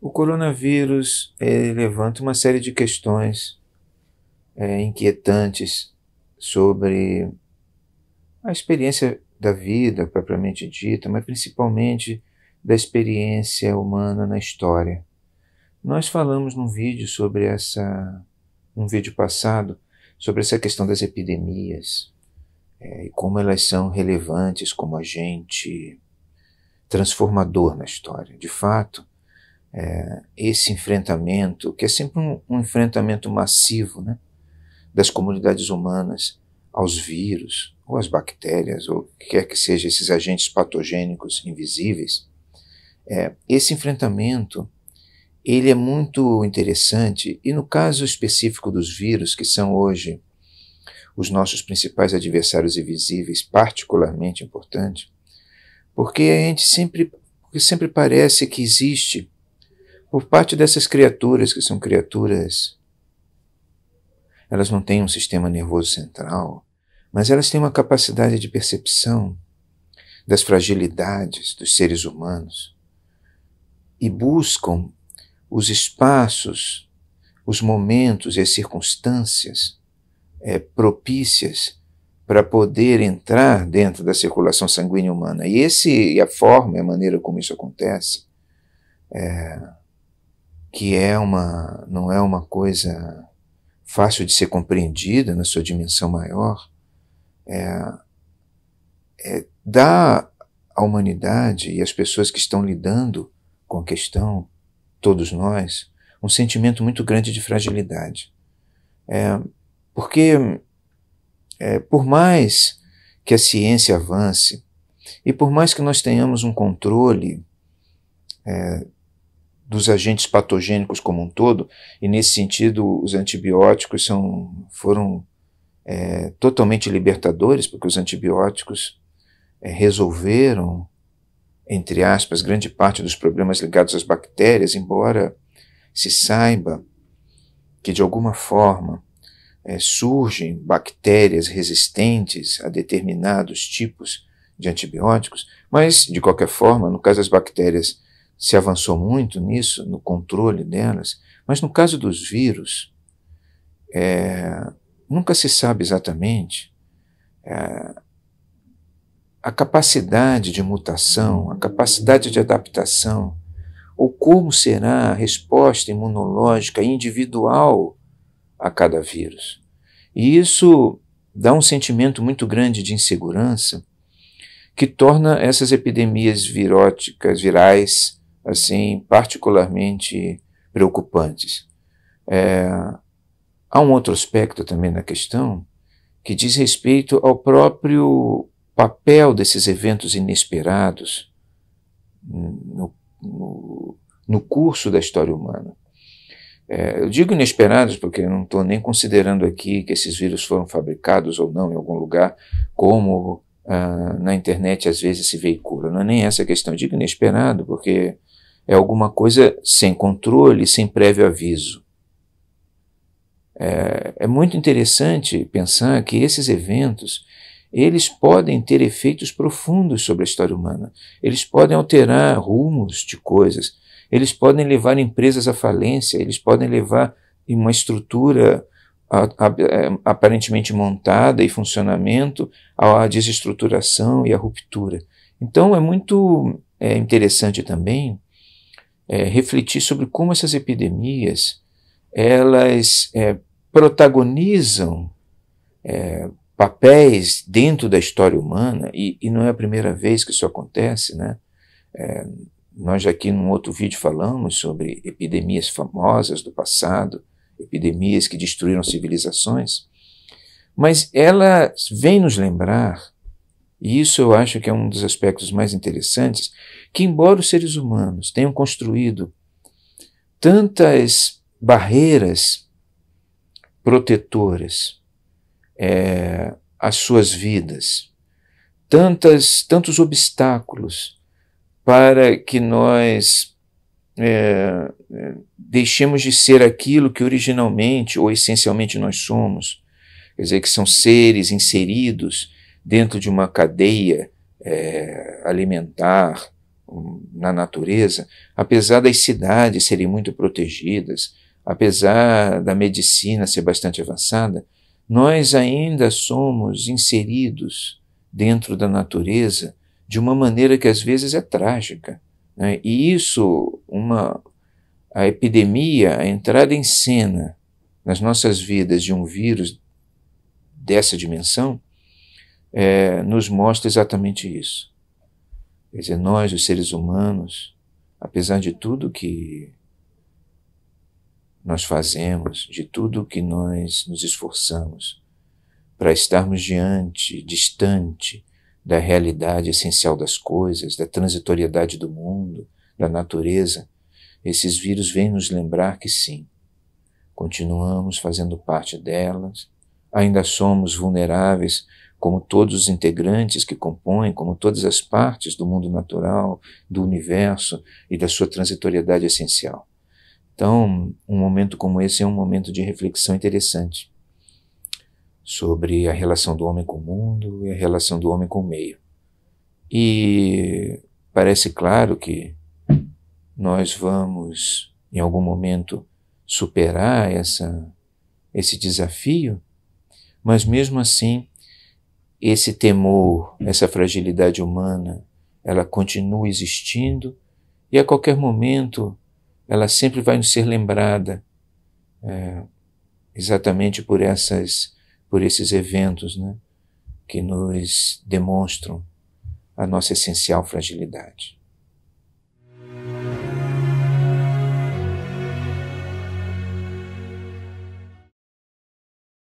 O coronavírus levanta uma série de questões é, inquietantes sobre a experiência da vida propriamente dita, mas principalmente da experiência humana na história. Nós falamos num vídeo sobre essa, um vídeo passado, sobre essa questão das epidemias é, e como elas são relevantes como agente transformador na história. De fato, é, esse enfrentamento, que é sempre um, um enfrentamento massivo né, das comunidades humanas aos vírus, ou às bactérias, ou que quer que seja esses agentes patogênicos invisíveis, é, esse enfrentamento ele é muito interessante e no caso específico dos vírus, que são hoje os nossos principais adversários invisíveis, particularmente importante, porque a gente sempre, porque sempre parece que existe por parte dessas criaturas, que são criaturas. Elas não têm um sistema nervoso central, mas elas têm uma capacidade de percepção das fragilidades dos seres humanos e buscam os espaços, os momentos e as circunstâncias é, propícias para poder entrar dentro da circulação sanguínea humana. E esse, a forma e a maneira como isso acontece é, que é uma, não é uma coisa fácil de ser compreendida na sua dimensão maior, é, é, dá à humanidade e às pessoas que estão lidando com a questão, todos nós, um sentimento muito grande de fragilidade. É, porque, é, por mais que a ciência avance, e por mais que nós tenhamos um controle é, dos agentes patogênicos como um todo, e nesse sentido os antibióticos são, foram é, totalmente libertadores, porque os antibióticos é, resolveram, entre aspas, grande parte dos problemas ligados às bactérias, embora se saiba que de alguma forma é, surgem bactérias resistentes a determinados tipos de antibióticos, mas de qualquer forma, no caso das bactérias se avançou muito nisso, no controle delas, mas no caso dos vírus, é, nunca se sabe exatamente é, a capacidade de mutação, a capacidade de adaptação, ou como será a resposta imunológica individual a cada vírus. E isso dá um sentimento muito grande de insegurança que torna essas epidemias viróticas, virais, assim particularmente preocupantes. É, há um outro aspecto também na questão que diz respeito ao próprio papel desses eventos inesperados no, no, no curso da história humana. É, eu digo inesperados porque eu não estou nem considerando aqui que esses vírus foram fabricados ou não em algum lugar, como ah, na internet às vezes se veicula. Não é nem essa a questão. Eu digo inesperado porque é alguma coisa sem controle, sem prévio aviso. É, é, muito interessante pensar que esses eventos eles podem ter efeitos profundos sobre a história humana. Eles podem alterar rumos de coisas. Eles podem levar empresas à falência. Eles podem levar uma estrutura é, aparentemente montada e funcionamento à desestruturação e à ruptura. Então é muito é, interessante também é, refletir sobre como essas epidemias elas é, protagonizam é, papéis dentro da história humana e, e, não é a primeira vez que isso acontece, né? É, nós aqui num outro vídeo falamos sobre epidemias famosas do passado, epidemias que destruíram civilizações, mas elas vêm nos lembrar e isso eu acho que é um dos aspectos mais interessantes, que embora os seres humanos tenham construído tantas barreiras protetoras é, às suas vidas, tantas, tantos obstáculos para que nós é, deixemos de ser aquilo que originalmente ou essencialmente nós somos, quer dizer, que são seres inseridos dentro de uma cadeia é, alimentar hum, na natureza, apesar das cidades serem muito protegidas, apesar da medicina ser bastante avançada, nós ainda somos inseridos dentro da natureza de uma maneira que às vezes é trágica. Né? E isso, uma, a epidemia, a entrada em cena nas nossas vidas de um vírus dessa dimensão, é, nos mostra exatamente isso. Quer dizer, nós, os seres humanos, apesar de tudo que nós fazemos, de tudo que nós nos esforçamos para estarmos diante, distante da realidade essencial das coisas, da transitoriedade do mundo, da natureza, esses vírus vêm nos lembrar que sim, continuamos fazendo parte delas, ainda somos vulneráveis como todos os integrantes que compõem, como todas as partes do mundo natural, do universo e da sua transitoriedade essencial. Então, um momento como esse é um momento de reflexão interessante sobre a relação do homem com o mundo e a relação do homem com o meio. E parece claro que nós vamos, em algum momento, superar essa, esse desafio, mas mesmo assim esse temor, essa fragilidade humana, ela continua existindo e a qualquer momento ela sempre vai nos ser lembrada é, exatamente por essas, por esses eventos, né, que nos demonstram a nossa essencial fragilidade.